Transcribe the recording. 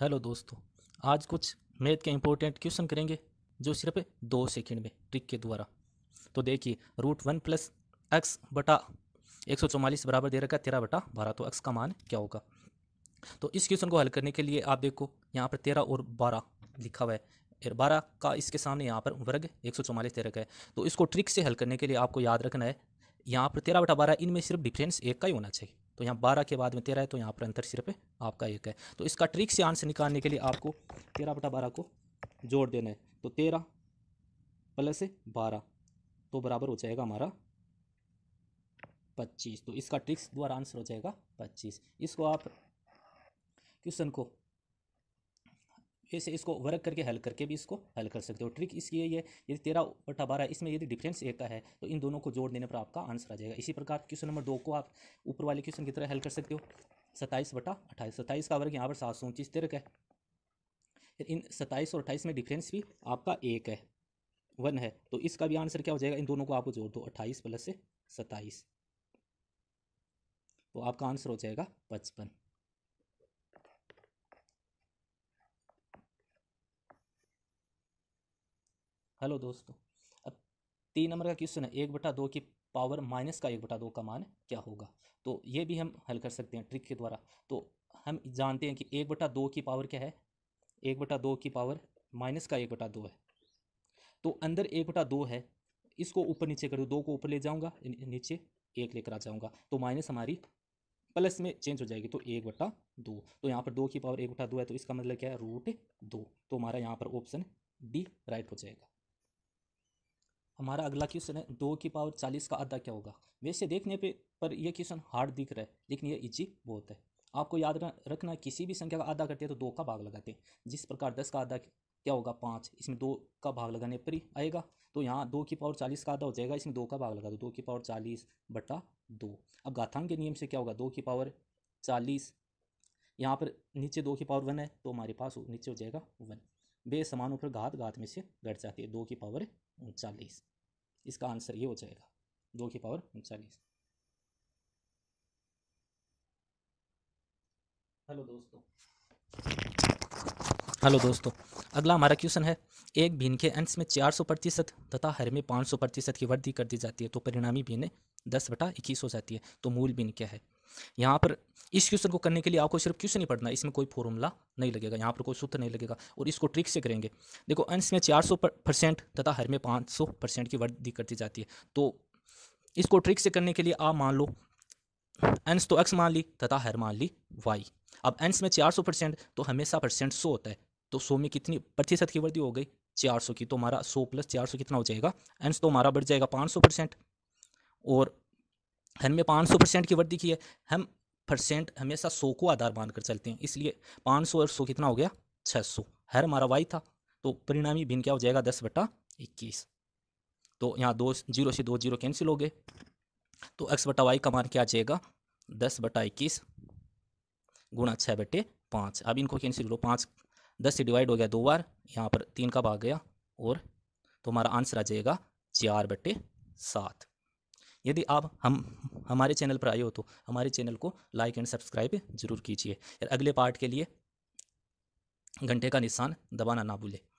hello दोस्तों आज कुछ मैथ के इंपॉर्टेंट क्वेश्चन करेंगे जो सिर्फ दो सेकेंड में ट्रिक के द्वारा तो देखिए रूट वन प्लस एक्स बटा एक सौ चौवालीस बराबर दे रखा है तेरह बटा बारह तो एक्स का मान क्या होगा तो इस क्वेश्चन को हल करने के लिए आप देखो यहाँ पर तेरह और बारह लिखा हुआ है बारह का इसके सामने यहाँ पर वर्ग एक सौ चौवालीस दे रखा है तो इसको ट्रिक से हल करने के लिए आपको याद रखना है यहाँ पर तेरह बटा बारह इनमें सिर्फ डिफरेंस एक का ही होना चाहिए तो यहाँ बारह के बाद में तेरह है तो यहाँ पर अंतर सिर्फ आपका एक है तो इसका ट्रिक से आंसर निकालने के लिए आपको तेरह बटा बारह को जोड़ देना है तो तेरह प्लस बारह तो बराबर हो जाएगा हमारा पच्चीस तो इसका ट्रिक्स द्वारा आंसर हो जाएगा पच्चीस इसको आप क्वेश्चन को ऐसे इसको वर्क करके हल करके भी इसको हल कर सकते हो ट्रिक इसकी यही है यदि तेरह बटा बारह इसमें यदि डिफरेंस एक का है तो इन दोनों को जोड़ देने पर आपका आंसर आ जाएगा इसी प्रकार क्वेश्चन नंबर दो को आप ऊपर वाले क्वेश्चन की तरह हल कर सकते हो सत्ताईस बटा अट्ठाईस सत्ताईस का वर्ग यहाँ पर सात सौ उनतीस तेरह है इन सत्ताईस और अट्ठाईस में डिफरेंस भी आपका एक है वन है तो इसका भी आंसर क्या हो जाएगा इन दोनों को आपको जोड़ दो अट्ठाईस प्लस से सत्ताईस तो आपका आंसर हो जाएगा पचपन हेलो दोस्तों अब तीन नंबर का क्वेश्चन है एक बटा दो की पावर माइनस का एक बटा दो का मान क्या होगा तो ये भी हम हल कर सकते हैं ट्रिक के द्वारा तो हम जानते हैं कि एक बटा दो की पावर क्या है एक बटा दो की पावर माइनस का एक बटा दो है तो अंदर एक बटा दो है इसको ऊपर नीचे कर दो को ऊपर ले जाऊँगा नीचे एक लेकर आ जाऊँगा तो माइनस हमारी प्लस में चेंज हो जाएगी तो एक बटा दो तो यहाँ पर दो की पावर एक बटा दो है तो इसका मतलब क्या है रूट दो तो हमारा यहाँ पर ऑप्शन डी राइट हो जाएगा हमारा अगला क्वेश्चन है दो की पावर चालीस का आधा क्या होगा वैसे देखने पे पर यह क्वेश्चन हार्ड दिख रहा है लेकिन ये इजी बहुत है आपको याद रखना किसी भी संख्या का आधा करते हैं तो दो का भाग लगाते हैं जिस प्रकार दस का आधा क्या होगा पाँच इसमें दो का भाग लगाने पर ही आएगा तो यहाँ दो की पावर चालीस का आधा हो जाएगा इसमें दो का भाग लगा दो की पावर चालीस बटा दो अब घातांक के नियम से क्या होगा दो की पावर चालीस यहाँ पर नीचे दो की पावर वन है तो हमारे पास नीचे हो जाएगा वन बेसमान ऊपर घात घात में से घट जाती है दो की पावर उनचालीस इसका आंसर ये हो जाएगा दो की पावर उनचालीस हेलो दोस्तों हेलो दोस्तों अगला हमारा क्वेश्चन है एक बीन के अंश में चार सौ प्रतिशत तथा हर में सौ प्रतिशत की वृद्धि कर दी जाती है तो परिणामी बीन दस बटा इक्कीस हो जाती है तो मूल बीन क्या है यहाँ पर इस क्वेश्चन को करने के लिए आपको सिर्फ क्वेश्चन ही पढ़ना है इसमें कोई फॉर्मूला नहीं लगेगा यहाँ पर कोई सूत्र नहीं लगेगा और इसको ट्रिक से करेंगे देखो अंश में 400 परसेंट तथा हर में 500 परसेंट की वृद्धि करती जाती है तो इसको ट्रिक से करने के लिए आप मान लो अंश तो एक्स मान ली तथा हर मान ली वाई अब अंश में 400 परसेंट तो हमेशा परसेंट सौ होता है तो सौ में कितनी प्रतिशत की वृद्धि हो गई 400 की तो हमारा 100 प्लस 400 कितना हो जाएगा अंश तो हमारा बढ़ जाएगा 500 परसेंट और हमें पाँच सौ परसेंट की वृद्धि की है हम परसेंट हमेशा सौ को आधार मानकर चलते हैं इसलिए पाँच सौ और सौ कितना हो गया छः सौ हर हमारा वाई था तो परिणामी भिन्न क्या हो जाएगा दस बटा इक्कीस तो यहाँ दो जीरो से दो जीरो कैंसिल हो गए तो एक्स बटा वाई का मान क्या आ जाएगा दस बटा इक्कीस गुणा छः बटे पाँच अब इनको कैंसिल करो पाँच दस से डिवाइड हो गया दो बार यहाँ पर तीन का भाग गया और तो हमारा आंसर आ जाएगा चार बटे सात यदि आप हम हमारे चैनल पर आए हो तो हमारे चैनल को लाइक एंड सब्सक्राइब जरूर कीजिए अगले पार्ट के लिए घंटे का निशान दबाना ना भूलें